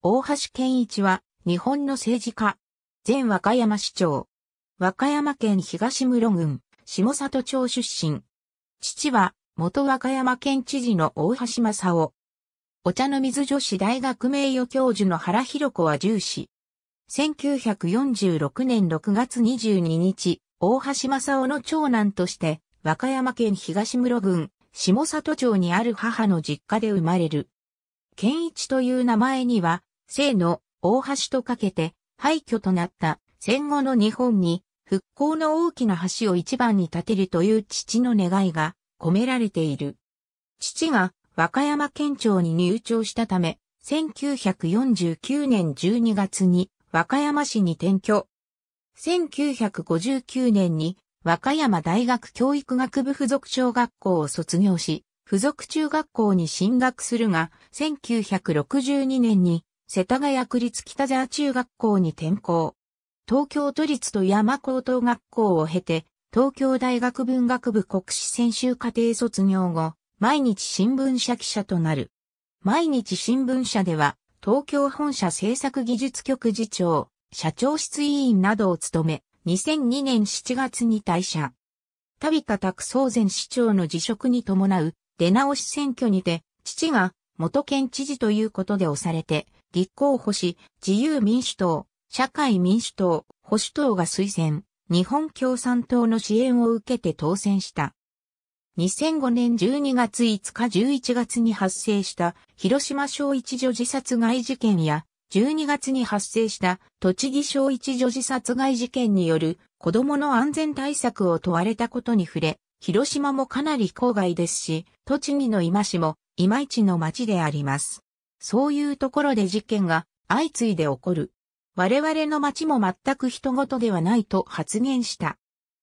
大橋健一は、日本の政治家。前和歌山市長。和歌山県東室郡、下里町出身。父は、元和歌山県知事の大橋正夫。お茶の水女子大学名誉教授の原博子は重視。1946年6月22日、大橋正夫の長男として、和歌山県東室郡、下里町にある母の実家で生まれる。健一という名前には、生の大橋とかけて廃墟となった戦後の日本に復興の大きな橋を一番に建てるという父の願いが込められている。父が和歌山県庁に入庁したため、1949年12月に和歌山市に転居。1959年に和歌山大学教育学部附属小学校を卒業し、附属中学校に進学するが、1962年に世田谷区立北沢中学校に転校。東京都立富山高等学校を経て、東京大学文学部国史専修課程卒業後、毎日新聞社記者となる。毎日新聞社では、東京本社制作技術局次長、社長室委員などを務め、2002年7月に退社。たびた総前市長の辞職に伴う出直し選挙にて、父が元県知事ということで押されて、立候補し、自由民主党、社会民主党、保守党が推薦、日本共産党の支援を受けて当選した。2005年12月5日11月に発生した広島小一女自殺害事件や12月に発生した栃木小一女自殺害事件による子供の安全対策を問われたことに触れ、広島もかなり郊外ですし、栃木の今市もいまいちの町であります。そういうところで事件が相次いで起こる。我々の町も全く人事ではないと発言した。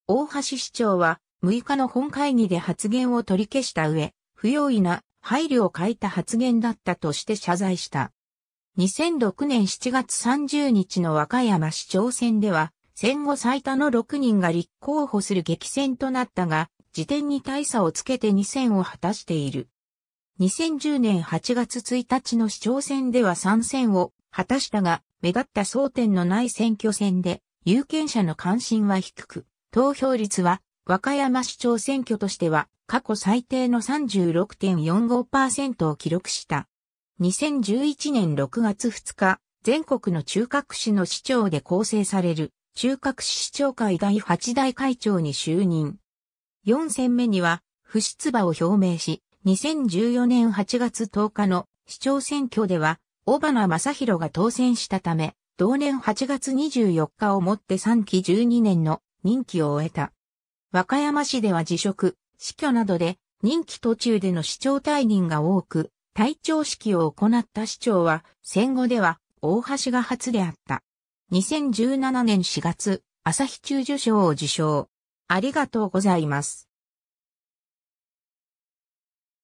大橋市長は6日の本会議で発言を取り消した上、不用意な配慮を欠いた発言だったとして謝罪した。2006年7月30日の和歌山市長選では、戦後最多の6人が立候補する激戦となったが、時点に大差をつけて2戦を果たしている。2010年8月1日の市長選では参戦を果たしたが、目立った争点のない選挙戦で、有権者の関心は低く、投票率は和歌山市長選挙としては過去最低の36.45%を記録した。2011年6月2日、全国の中核市の市長で構成される中核市市長会第8代会長に就任。4選目には不出馬を表明し、2014年8月10日の市長選挙では、小花正宏が当選したため、同年8月24日をもって3期12年の任期を終えた。和歌山市では辞職、死去などで任期途中での市長退任が多く、退庁式を行った市長は戦後では大橋が初であった。2017年4月、朝日中受賞を受賞。ありがとうございます。